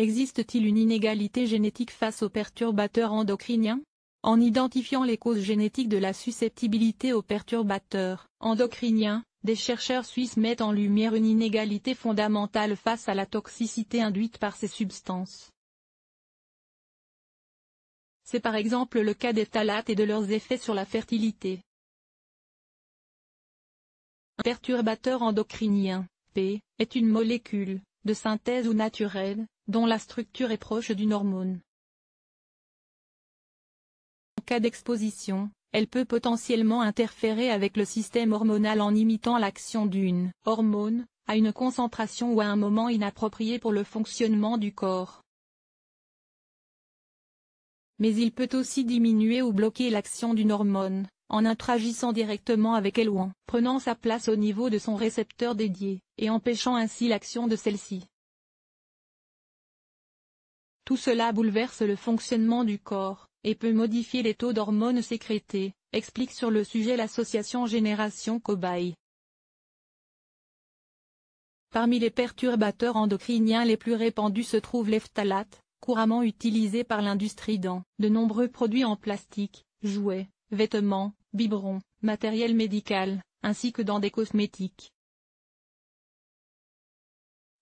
Existe-t-il une inégalité génétique face aux perturbateurs endocriniens En identifiant les causes génétiques de la susceptibilité aux perturbateurs endocriniens, des chercheurs suisses mettent en lumière une inégalité fondamentale face à la toxicité induite par ces substances. C'est par exemple le cas des talates et de leurs effets sur la fertilité. Un perturbateur endocrinien, P, est une molécule, de synthèse ou naturelle, dont la structure est proche d'une hormone. En cas d'exposition, elle peut potentiellement interférer avec le système hormonal en imitant l'action d'une hormone, à une concentration ou à un moment inapproprié pour le fonctionnement du corps. Mais il peut aussi diminuer ou bloquer l'action d'une hormone, en interagissant directement avec elle ou en prenant sa place au niveau de son récepteur dédié, et empêchant ainsi l'action de celle-ci. Tout cela bouleverse le fonctionnement du corps, et peut modifier les taux d'hormones sécrétées, explique sur le sujet l'association Génération Cobaye. Parmi les perturbateurs endocriniens les plus répandus se trouve l'eftalate, couramment utilisé par l'industrie dans de nombreux produits en plastique, jouets, vêtements, biberons, matériel médical, ainsi que dans des cosmétiques.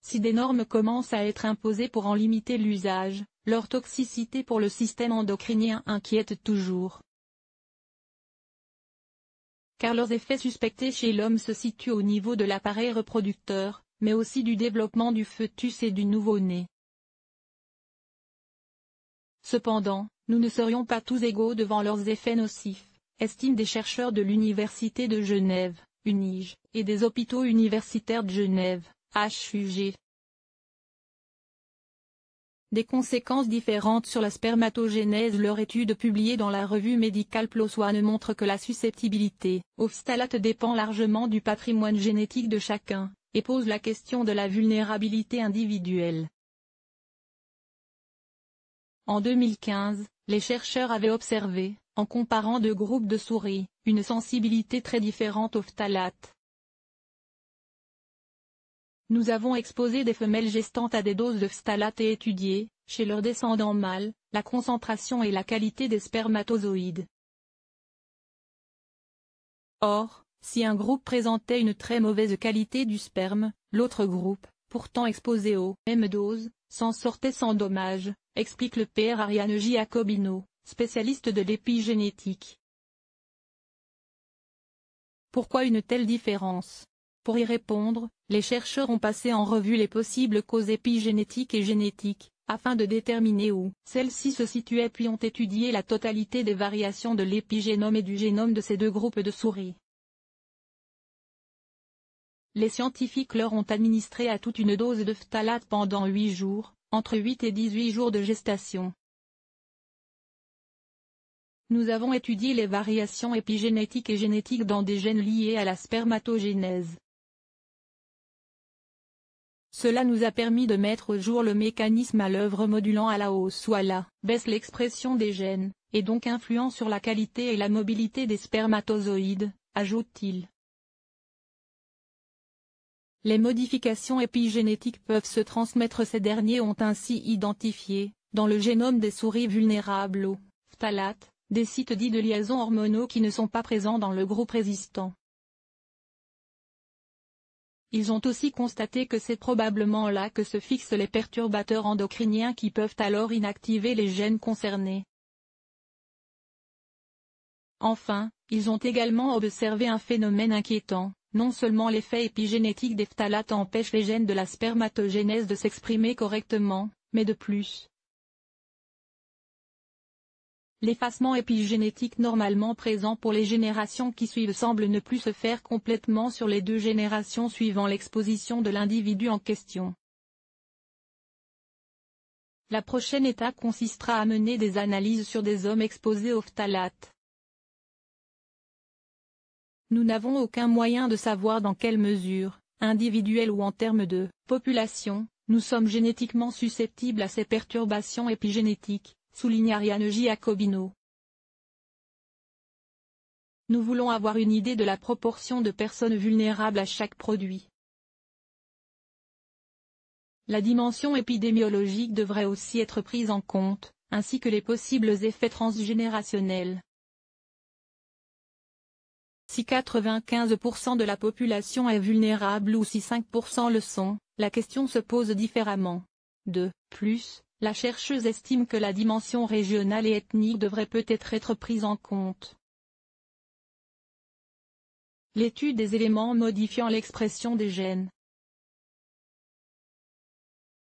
Si des normes commencent à être imposées pour en limiter l'usage, leur toxicité pour le système endocrinien inquiète toujours. Car leurs effets suspectés chez l'homme se situent au niveau de l'appareil reproducteur, mais aussi du développement du fœtus et du nouveau-né. Cependant, nous ne serions pas tous égaux devant leurs effets nocifs, estiment des chercheurs de l'Université de Genève, UNIGE, et des hôpitaux universitaires de Genève. HUG. Des conséquences différentes sur la spermatogénèse Leur étude publiée dans la revue médicale PLOS ne montre que la susceptibilité au phtalate dépend largement du patrimoine génétique de chacun, et pose la question de la vulnérabilité individuelle. En 2015, les chercheurs avaient observé, en comparant deux groupes de souris, une sensibilité très différente au phtalate, nous avons exposé des femelles gestantes à des doses de phthalate et étudié, chez leurs descendants mâles, la concentration et la qualité des spermatozoïdes. Or, si un groupe présentait une très mauvaise qualité du sperme, l'autre groupe, pourtant exposé aux mêmes doses, s'en sortait sans dommage, explique le père Ariane Giacobino, spécialiste de l'épigénétique. Pourquoi une telle différence pour y répondre, les chercheurs ont passé en revue les possibles causes épigénétiques et génétiques, afin de déterminer où celles-ci se situaient puis ont étudié la totalité des variations de l'épigénome et du génome de ces deux groupes de souris. Les scientifiques leur ont administré à toute une dose de phtalate pendant 8 jours, entre 8 et 18 jours de gestation. Nous avons étudié les variations épigénétiques et génétiques dans des gènes liés à la spermatogénèse. Cela nous a permis de mettre au jour le mécanisme à l'œuvre modulant à la hausse ou à la baisse l'expression des gènes, et donc influent sur la qualité et la mobilité des spermatozoïdes, ajoute-t-il. Les modifications épigénétiques peuvent se transmettre ces derniers ont ainsi identifié, dans le génome des souris vulnérables aux phtalates, des sites dits de liaisons hormonaux qui ne sont pas présents dans le groupe résistant. Ils ont aussi constaté que c'est probablement là que se fixent les perturbateurs endocriniens qui peuvent alors inactiver les gènes concernés. Enfin, ils ont également observé un phénomène inquiétant, non seulement l'effet épigénétique des phtalates empêche les gènes de la spermatogénèse de s'exprimer correctement, mais de plus, l'effacement épigénétique normalement présent pour les générations qui suivent semble ne plus se faire complètement sur les deux générations suivant l'exposition de l'individu en question. La prochaine étape consistera à mener des analyses sur des hommes exposés aux phtalates. Nous n'avons aucun moyen de savoir dans quelle mesure, individuelle ou en termes de population, nous sommes génétiquement susceptibles à ces perturbations épigénétiques, souligne Ariane Giacobino. Nous voulons avoir une idée de la proportion de personnes vulnérables à chaque produit. La dimension épidémiologique devrait aussi être prise en compte, ainsi que les possibles effets transgénérationnels. Si 95% de la population est vulnérable ou si 5% le sont, la question se pose différemment. De plus, la chercheuse estime que la dimension régionale et ethnique devrait peut-être être prise en compte. L'étude des éléments modifiant l'expression des gènes